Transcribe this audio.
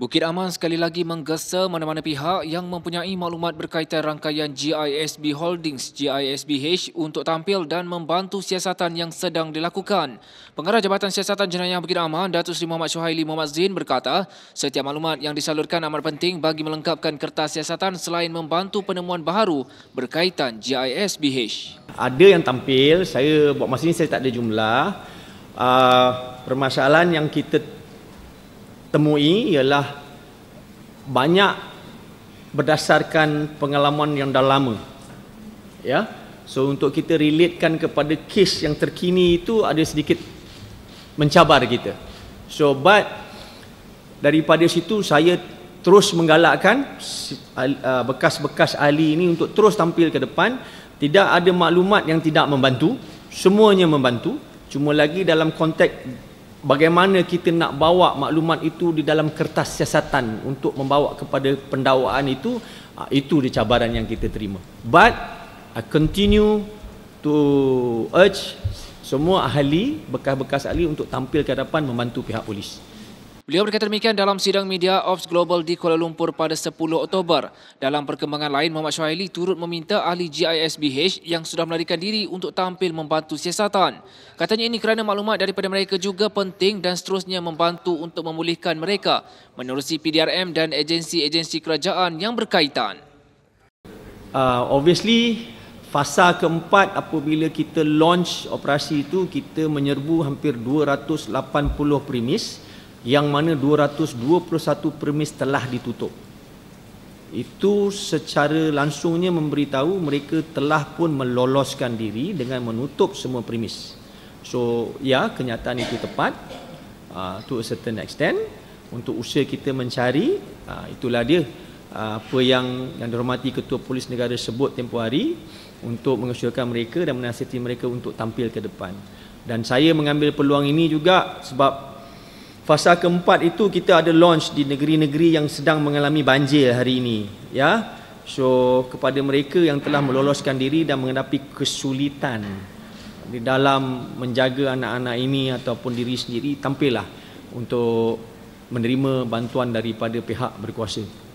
Bukit Aman sekali lagi menggesa mana-mana pihak yang mempunyai maklumat berkaitan rangkaian GISB Holdings GISBH untuk tampil dan membantu siasatan yang sedang dilakukan. Pengarah Jabatan Siasatan Jenayah Bukit Aman, Datuk Seri Muhammad Syuhaili Muhammad Zin berkata, setiap maklumat yang disalurkan amat penting bagi melengkapkan kertas siasatan selain membantu penemuan baru berkaitan GISBH. Ada yang tampil, saya buat masa ini saya tak ada jumlah. Uh, permasalahan yang kita temui ialah banyak berdasarkan pengalaman yang dah lama. Ya. So untuk kita relatekan kepada kes yang terkini itu ada sedikit mencabar kita. So but daripada situ saya terus menggalakkan uh, bekas-bekas ahli ini untuk terus tampil ke depan. Tidak ada maklumat yang tidak membantu, semuanya membantu. Cuma lagi dalam konteks bagaimana kita nak bawa maklumat itu di dalam kertas siasatan untuk membawa kepada pendawaan itu ah, itu dia cabaran yang kita terima but I continue to urge semua ahli bekas-bekas ahli untuk tampil ke hadapan membantu pihak polis Beliau berkata demikian dalam sidang media Ops Global di Kuala Lumpur pada 10 Oktober. Dalam perkembangan lain, Muhammad Shuaili turut meminta ahli GISBH yang sudah melarikan diri untuk tampil membantu siasatan. Katanya ini kerana maklumat daripada mereka juga penting dan seterusnya membantu untuk memulihkan mereka menerusi PDRM dan agensi-agensi kerajaan yang berkaitan. Uh, obviously, fasa keempat apabila kita launch operasi itu, kita menyerbu hampir 280 premis yang mana 221 permis telah ditutup. Itu secara langsungnya memberitahu mereka telah pun meloloskan diri dengan menutup semua premis. So, ya, kenyataan itu tepat uh, to a certain extent untuk usaha kita mencari, uh, itulah dia uh, apa yang yang dihormati Ketua Polis Negara sebut tempoh hari untuk mengusulkan mereka dan menasihati mereka untuk tampil ke depan. Dan saya mengambil peluang ini juga sebab Fasa keempat itu kita ada launch di negeri-negeri yang sedang mengalami banjir hari ini, ya. So kepada mereka yang telah meloloskan diri dan menghadapi kesulitan di dalam menjaga anak-anak ini ataupun diri sendiri, tampillah untuk menerima bantuan daripada pihak berkuasa.